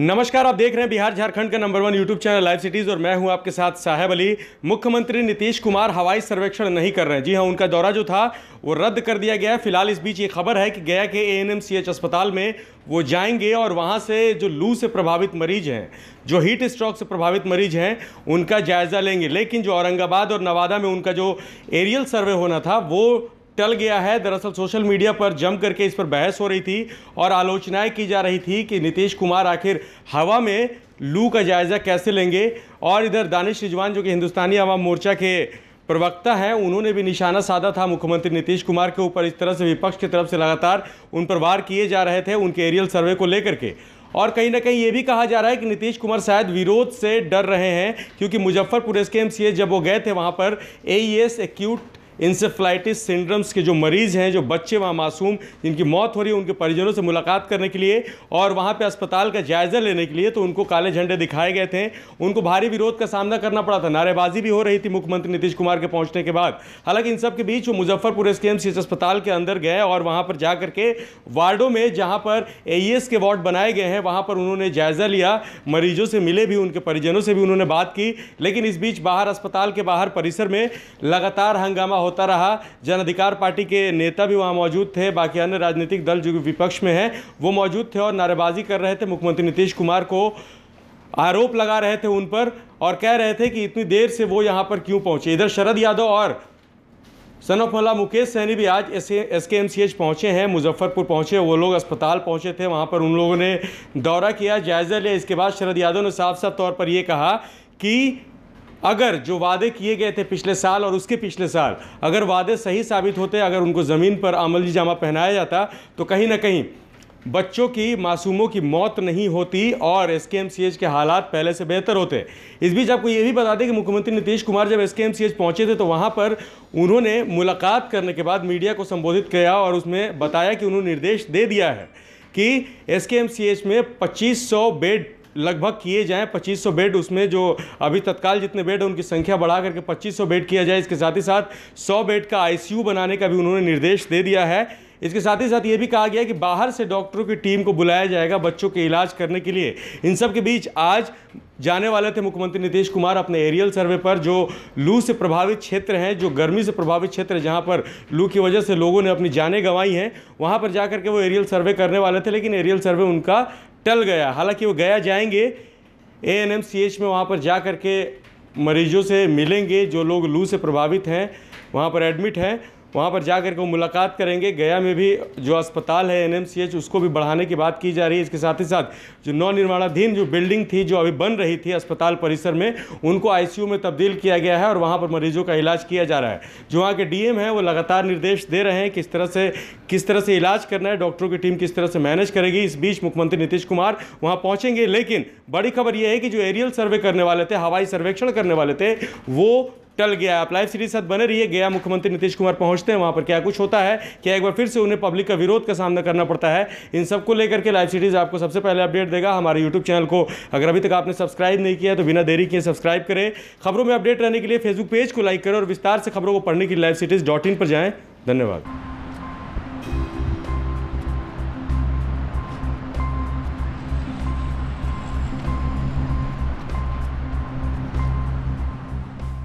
नमस्कार आप देख रहे हैं बिहार झारखंड का number one YouTube channel live cities और मैं हूं आपके साथ साहेब अली मुख्यमंत्री नीतीश कुमार हवाई सर्वेक्षण नहीं कर रहे हैं जी हां उनका दौरा जो था वो रद्द कर दिया गया है फिलहाल इस बीच ये खबर है कि गया के एएनएमसीएच अस्पताल में वो जाएंगे और वहाँ से जो लू से प्रभावित मरीज हैं जो हीट स्ट्रोक से प्रभावित मरीज हैं उनका जायज़ा लेंगे लेकिन जो औरंगाबाद और नवादा में उनका जो एरियल सर्वे होना था वो टल गया है दरअसल सोशल मीडिया पर जम करके इस पर बहस हो रही थी और आलोचनाएं की जा रही थी कि नीतीश कुमार आखिर हवा में लू का जायज़ा कैसे लेंगे और इधर दानिश रिजवान जो कि हिंदुस्तानी आवाम मोर्चा के प्रवक्ता हैं उन्होंने भी निशाना साधा था मुख्यमंत्री नीतीश कुमार के ऊपर इस तरह से विपक्ष की तरफ से लगातार उन पर वार किए जा रहे थे उनके एरियल सर्वे को लेकर के और कहीं ना कहीं ये भी कहा जा रहा है कि नीतीश कुमार शायद विरोध से डर रहे हैं क्योंकि मुजफ्फरपुर एस के एम जब वो गए थे वहाँ पर a acute e encephalitis syndromes के जो मरीज़ हैं जो बच्चे वहाँ मासूम जिनकी मौत हो रही है उनके परिजनों से मुलाकात करने के लिए और वहाँ पे अस्पताल का जायज़ा लेने के लिए तो उनको काले झंडे दिखाए गए थे उनको भारी विरोध का सामना करना पड़ा था नारेबाजी भी हो रही थी मुख्यमंत्री नीतीश कुमार के पहुँचने के बाद हालांकि इन सब के बीच वो मुजफ्फरपुर एस के एम अस्पताल के अंदर गए और वहाँ पर जा के वार्डों में जहाँ पर ए e के वार्ड बनाए गए हैं वहाँ पर उन्होंने जायज़ा लिया मरीजों से मिले भी उनके परिजनों से भी उन्होंने बात की लेकिन इस बीच बाहर अस्पताल के बाहर परिसर में लगातार हंगामा होता रहा जन अधिकार पार्टी के नेता भी वहाँ मौजूद थे बाकी अन्य राजनीतिक दल जो विपक्ष में हैं वो मौजूद थे और नारेबाजी कर रहे थे मुख्यमंत्री नीतीश कुमार को आरोप लगा रहे थे उन पर और कह रहे थे कि इतनी देर से वो यहाँ पर क्यों पहुँचे इधर शरद यादव और सन ऑफ मौला मुकेश सैनी भी आज S S K M C H पहुँचे हैं मुजफ्फरपुर पहुँचे वो लोग अस्पताल पहुँचे थे वहाँ पर उन लोगों ने दौरा किया जायजा लिया इसके बाद शरद यादव ने साफ साफ तौर पर यह कहा कि अगर जो वादे किए गए थे पिछले साल और उसके पिछले साल अगर वादे सही साबित होते अगर उनको ज़मीन पर अमल जामा पहनाया जाता तो कहीं ना कहीं बच्चों की मासूमों की मौत नहीं होती और एस के हालात पहले से बेहतर होते इस बीच आपको ये भी बता दें कि मुख्यमंत्री नीतीश कुमार जब एस पहुंचे थे तो वहाँ पर उन्होंने मुलाकात करने के बाद मीडिया को संबोधित किया और उसमें बताया कि उन्होंने निर्देश दे दिया है कि एस में 2500 बेड लगभग किए जाएँ 2500 बेड उसमें जो अभी तत्काल जितने बेड हैं उनकी संख्या बढ़ा करके 2500 बेड किया जाए इसके साथ ही साथ 100 बेड का आईसीयू बनाने का भी उन्होंने निर्देश दे दिया है इसके साथ ही साथ ये भी कहा गया कि बाहर से डॉक्टरों की टीम को बुलाया जाएगा बच्चों के इलाज करने के लिए इन सब के बीच आज जाने वाले थे मुख्यमंत्री नीतीश कुमार अपने एरियल सर्वे पर जो लू से प्रभावित क्षेत्र हैं जो गर्मी से प्रभावित क्षेत्र जहाँ पर लू की वजह से लोगों ने अपनी जानें गंवाई हैं वहाँ पर जाकर के वो एरियल सर्वे करने वाले थे लेकिन एरियल सर्वे उनका टल गया हालांकि वो गया जाएंगे A N M C H में वहाँ पर जा कर के मरीजों से मिलेंगे जो लोग लू से प्रभावित हैं वहाँ पर एडमिट हैं वहाँ पर जा करके वो मुलाकात करेंगे गया में भी जो अस्पताल है एनएमसीएच उसको भी बढ़ाने की बात की जा रही है इसके साथ ही साथ जो नवनिर्माणाधीन जो बिल्डिंग थी जो अभी बन रही थी अस्पताल परिसर में उनको आईसीयू में तब्दील किया गया है और वहाँ पर मरीजों का इलाज किया जा रहा है जो वहाँ के डीएम हैं वो लगातार निर्देश दे रहे हैं किस तरह से किस तरह से इलाज करना है डॉक्टरों की टीम किस तरह से मैनेज करेगी इस बीच मुख्यमंत्री नीतीश कुमार वहाँ पहुँचेंगे लेकिन बड़ी खबर यह है कि जो एरियल सर्वे करने वाले थे हवाई सर्वेक्षण करने वाले थे वो टल गया आप लाइव सीरीज साथ बने रहिए गया मुख्यमंत्री नीतीश कुमार पहुंचते हैं वहाँ पर क्या कुछ होता है क्या एक बार फिर से उन्हें पब्लिक का विरोध का सामना करना पड़ता है इन सबको लेकर के लाइव सीरीज आपको सबसे पहले अपडेट देगा हमारे यूट्यूब चैनल को अगर अभी तक आपने सब्सक्राइब नहीं किया तो बिना देरी किए सब्सक्राइब करें खबरों में अपडेट रहने के लिए फेसबुक पेज को लाइक करें और विस्तार से खबरों को पढ़ने के लिए लाइव सीरीज डॉट इन पर जाएँ धन्यवाद